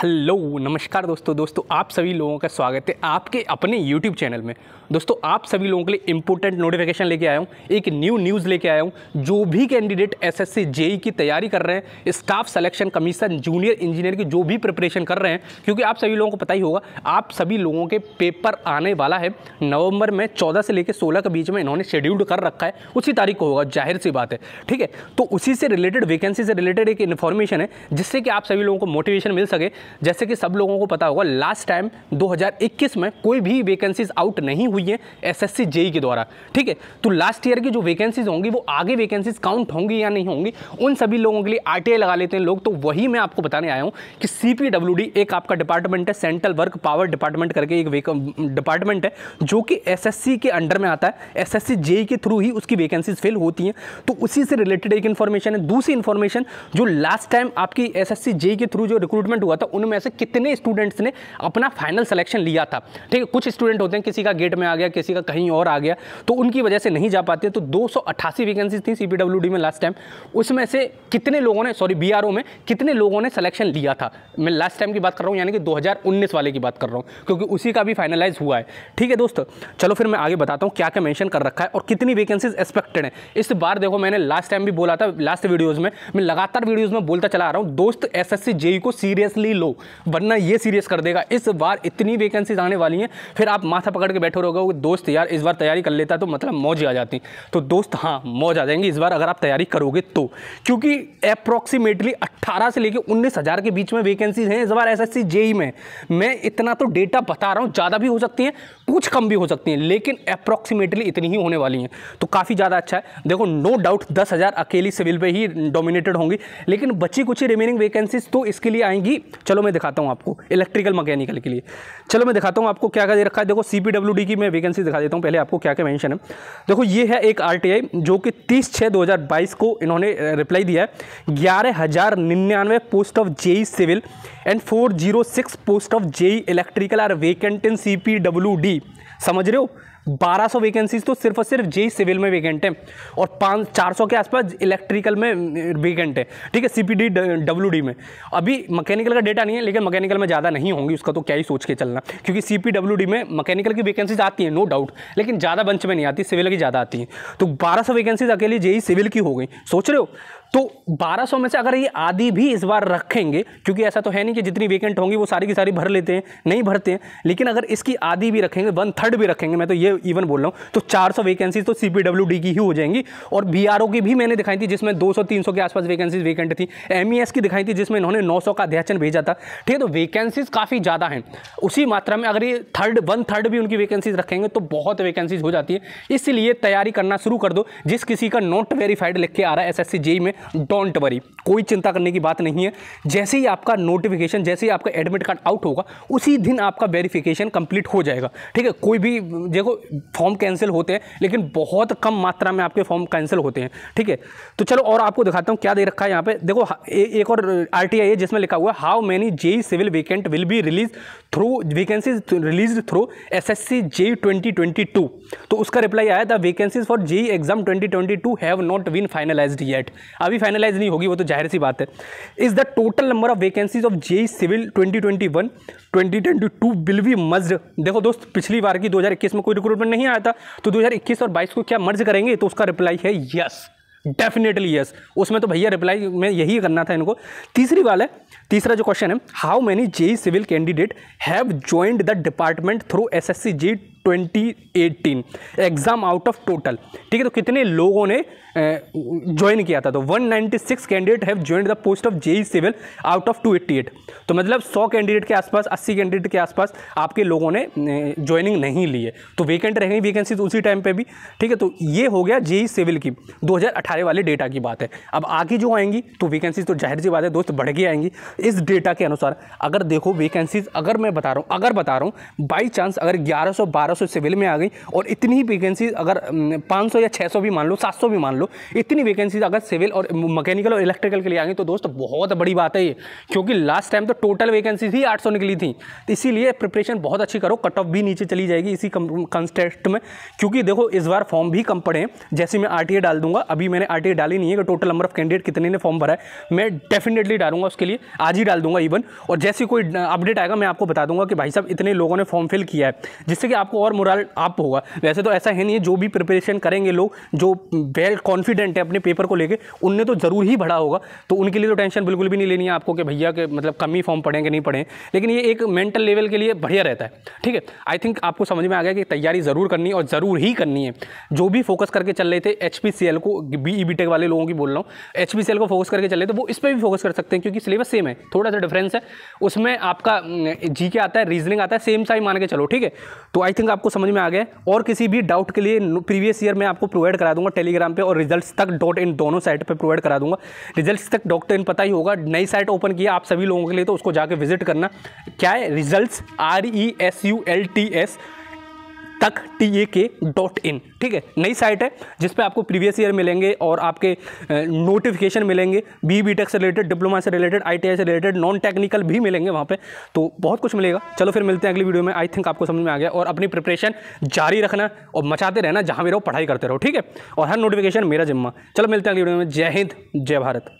hello नमस्कार दोस्तों दोस्तों आप सभी लोगों का स्वागत है आपके अपने यूट्यूब चैनल में दोस्तों आप सभी लोगों के लिए इंपॉर्टेंट नोटिफिकेशन लेके आया हूँ एक न्यू न्यूज़ लेके आया हूँ जो भी कैंडिडेट एसएससी जेई की तैयारी कर रहे हैं staff selection commission junior engineer की जो भी प्रिपरेशन कर रहे हैं क्योंकि आप सभी लोगों को पता ही होगा आप सभी लोगों के पेपर आने वाला है नवंबर में चौदह से लेकर सोलह के बीच में इन्होंने शेड्यूल्ड कर रखा है उसी तारीख को होगा जाहिर सी बात है ठीक है तो उसी से रिलेटेड वैकेंसी से रिलेटेड एक इन्फॉर्मेशन है जिससे कि आप सभी लोगों को मोटिवेशन मिल सके जैसे कि सब लोगों को पता होगा लास्ट टाइम 2021 में कोई भी वैकेंसीज आउट नहीं हुई है एसएससी जेई के द्वारा ठीक है तो लास्ट ईयर की जो वैकेंसीज होंगी वो आगे वैकेंसीज काउंट होंगी या नहीं होंगी उन सभी लोगों के लिए आर लगा लेते हैं लोग तो वही मैं आपको बताने आया हूँ कि सी एक आपका डिपार्टमेंट है सेंट्रल वर्क पावर डिपार्टमेंट करके एक डिपार्टमेंट है जो कि एस के अंडर में आता है एस जेई e के थ्रू ही उसकी वैकेंसीज फिल होती हैं तो उसी से रिलेटेड एक इन्फॉर्मेशन है दूसरी इन्फॉर्मेशन जो लास्ट टाइम आपकी एस एस e के थ्रू जो रिक्रूटमेंट हुआ था उनमें से कितने स्टूडेंट्स ने अपना फाइनल सिलेक्शन लिया था ठीक है कुछ स्टूडेंट होते हैं किसी का गेट में आ गया किसी का कहीं और आ गया तो उनकी वजह से नहीं जा पाते तो दो वैकेंसी थी सी में लास्ट टाइम उसमें से कितने लोगों ने सॉरी बी में कितने लोगों ने सिलेक्शन लिया था मैं लास्ट टाइम की बात कर रहा हूँ यानी कि दो वाले की बात कर रहा हूँ क्योंकि उसी का भी फाइनलाइज हुआ है ठीक है दोस्त चलो फिर मैं आगे बताता हूँ क्या क्या मैंशन कर रखा है और कितनी वैकेंसीज एक्सपेक्टेड है इस बार देखो मैंने लास्ट टाइम भी बोला था लास्ट वीडियोज़ में मैं लगातार वीडियोज़ में बोलता चला आ रहा हूँ दोस्त एस एस e को सीरियसली लो लो वरना ये सीरियस कर देगा इस बार इतनी वैकेंसीज आने वाली हैं फिर आप माथा पकड़ के बैठे रहोगे दोस्त यार इस बार तैयारी कर लेता तो मतलब मौज आ जाती तो दोस्त हाँ मौज आ जाएंगी इस बार अगर आप तैयारी करोगे तो क्योंकि अप्रॉक्सीमेटली अट्ठारह से लेकर उन्नीस के बीच में वैकेंसीज हैं इस बार एस एस e में मैं इतना तो डेटा बता रहा हूँ ज़्यादा भी हो सकती हैं कुछ कम भी हो सकती हैं लेकिन अप्रॉक्सीमेटली इतनी ही होने वाली हैं तो काफ़ी ज़्यादा अच्छा है देखो नो डाउट दस हज़ार अकेली सिविल पे ही डोमिनेटेड होंगी लेकिन बची कुछ रिमेनिंग वैकेंसीज तो इसके लिए आएंगी चलो चलो मैं दिखाता हूँ आपको इलेक्ट्रिकल मकैनिकल के लिए चलो मैं दिखाता हूँ आपको क्या क्या दे रखा है देखो सी पी डब्ल्यू डी की मैं वैकेंसी दिखा देता हूँ पहले आपको क्या क्या मैंशन है देखो ये है एक आर टी आई जो कि तीस छः दो हज़ार बाईस को इन्होंने रिप्लाई दिया है ग्यारह हज़ार निन्यानवे post of JE civil and four zero six post of JE electrical are vacant in C P W D समझ रहे हो बारह सौ वैकेंसीज तो सिर्फ और सिर्फ जे सिविल में वैकेंट है और पाँच चार सौ के आसपास इलेक्ट्रिकल में वैकेंट है ठीक है सी पी डी में अभी मैकेनिकल का डेटा नहीं है लेकिन मैकेनिकल में ज़्यादा नहीं होंगी उसका तो क्या ही सोच के चलना क्योंकि सी पी में मैकेनिकल की वैकेंसीज आती हैं नो डाउट लेकिन ज़्यादा बंच में नहीं आती सिविल की ज़्यादा आती हैं तो बारह वैकेंसीज अकेले जे सिविल की हो गई सोच रहे हो तो 1200 में से अगर ये आधी भी इस बार रखेंगे क्योंकि ऐसा तो है नहीं कि जितनी वेकेंट होंगी वो सारी की सारी भर लेते हैं नहीं भरते हैं लेकिन अगर इसकी आधी भी रखेंगे वन थर्ड भी रखेंगे मैं तो ये इवन बोल रहा हूँ तो 400 वेकेंसी तो सी की ही हो जाएंगी और बी की भी मैंने दिखाई थी जिसमें दो सौ के आसपास वैकेंसीज वेकेंट थी एम e की दिखाई थी जिसमें इन्होंने नौ का अध्याचन भेजा था ठीक है तो वैकेंसीज काफ़ी ज़्यादा हैं उसी मात्रा में अगर ये थर्ड वन थर्ड भी उनकी वैकेंसीज रखेंगे तो बहुत वैकेंसीज हो जाती है इसलिए तैयारी करना शुरू कर दो जिस किसी का नॉट वेरीफाइड लिख के आ रहा है एस एस में डोंट वरी कोई चिंता करने की बात नहीं है जैसे ही आपका नोटिफिकेशन जैसे ही आपका एडमिट कार्ड आउट होगा उसी दिन आपका वेरिफिकेशन कंप्लीट हो जाएगा ठीक है कोई भी देखो फॉर्म कैंसिल होते हैं लेकिन बहुत कम मात्रा में आपके फॉर्म कैंसिल होते हैं ठीक है तो चलो और आपको दिखाता हूँ क्या दे रखा है यहाँ पे देखो ए, एक और आर है जिसमें लिखा हुआ है how many J civil vacant will be release through vacancy release through S S C J twenty twenty two तो उसका रिप्लाई आया था vacancies for J exam twenty twenty two have not been finalised yet अभी finalise नहीं होगी वो तो जाहिर सी बात है is the total number of vacancies of J civil 2021 2022 will be merge देखो दोस्त पिछली बार की 2021 में कोई रिक्रूटमेंट नहीं आया था तो 2021 और 22 को क्या मर्ज करेंगे तो उसका रिप्लाई है यस डेफिनेटली यस उसमें तो भैया रिप्लाई में यही करना था इनको तीसरी बात है तीसरा जो क्वेश्चन है how many J civil candidate have joined the department through S S C G 2018 exam out of total ठीक है तो कितने लोगों ने ज्वाइन किया था तो 196 candidate have joined the post of JE civil out of 288 तो मतलब 100 कैंडिडेट के आसपास 80 कैंडिडेट के आसपास आपके लोगों ने ज्वाइनिंग नहीं ली है तो वेकेंट रहेंगी वेकेंसी तो उसी टाइम पर भी ठीक है तो ये हो गया जेई सिविल e की दो वाले डेटा की बात है अब आगे जो आएंगी तो वेकेंसीज तो जाहिर सी बात है दोस्त बढ़ गई आएंगी इस डेटा के अनुसार अगर देखो वेकेंसीज अगर मैं बता रहा हूँ अगर बता रहा हूँ बाई चांस अगर ग्यारह सौ सिविल में आ गई और इतनी ही वैकेंसीज अगर पाँच या छः भी मान लो सात भी मान लो इतनी वैकेंसीज अगर सिविल और मैकेनिकल और इलेक्ट्रिकल के लिए आ गई तो दोस्त बहुत बड़ी बात है ये क्योंकि लास्ट टाइम तो टोटल वैकेंसी ही सौ निकली थी तो इसीलिए प्रिपरेशन बहुत अच्छी करो कट ऑफ भी नीचे चली जाएगी इसी कंस्टेस्ट में क्योंकि देखो इस बार फॉर्म भी कम पड़े जैसे मैं आर डाल दूंगा अभी मैंने आर डाली नहीं है कि टोटल नंबर ऑफ कैंडिडेट कितने ने फॉर्म भरा है मैं डेफिनेटली डालूंगा उसके लिए आज ही डाल दूंगा इवन और जैसे कोई अपडेट आएगा मैं आपको बता दूंगा कि भाई साहब इतने लोगों ने फॉर्म फिल किया है जिससे कि आपको और मोरल आप होगा वैसे तो ऐसा है नहीं है जो भी प्रिपरेशन करेंगे लोग जो वेल कॉन्फिडेंट है अपने पेपर को लेकर उनने तो ज़रूर ही बढ़ा होगा तो उनके लिए तो टेंशन बिल्कुल भी नहीं लेनी है आपको कि भैया के मतलब कम ही फॉर्म पढ़ेंगे नहीं पढ़ें लेकिन ये एक मेंटल लेवल के लिए बढ़िया रहता है ठीक है आई थिंक आपको समझ में आ गया कि तैयारी ज़रूर करनी है और ज़रूर ही करनी है जो भी फोकस करके चल रहे थे एच को बी ई वाले लोगों की बोल रहा हूँ एच को फोकस करके चल रहे वो इस पर भी फोकस कर सकते हैं क्योंकि सिलेबस सेम है थोड़ा सा डिफरेंस है उसमें आपका जी के आता है रीजनिंग आता है सेम सा ही मान के चलो ठीक है तो आई थिंक क्वेश्चन आपको समझ में आ गए और किसी भी डाउट के लिए प्रीवियस ईयर में आपको प्रोवाइड करा दूंगा टेलीग्राम पे और रिजल्ट्स तक डॉट इन दोनों साइट पे प्रोवाइड करा दूंगा रिजल्ट्स तक डॉट इन पता ही होगा नई साइट ओपन किया आप सभी लोगों के लिए तो उसको जाके विजिट करना क्या है result R E S U L T S तक टी ए के डॉट इन ठीक है नई साइट है जिसपे आपको प्रीवियस ईयर मिलेंगे और आपके नोटिफिकेशन मिलेंगे बी बी टेक से रिलेटेड डिप्लोमा से रिलेटेड आई टी आई से रिलेटेड नॉन टेक्निकल भी मिलेंगे वहाँ पर तो बहुत कुछ मिलेगा चलो फिर मिलते हैं अगली वीडियो में आई थिंक आपको समझ में आ गया और अपनी प्रिपरेशन जारी रखना और मचाते रहना जहाँ भी रहो पढ़ाई करते रहो ठीक है और हर नोटिफिकेशन मेरा जिम्मा चलो मिलते हैं अगली वीडियो में जय हिंद जय भारत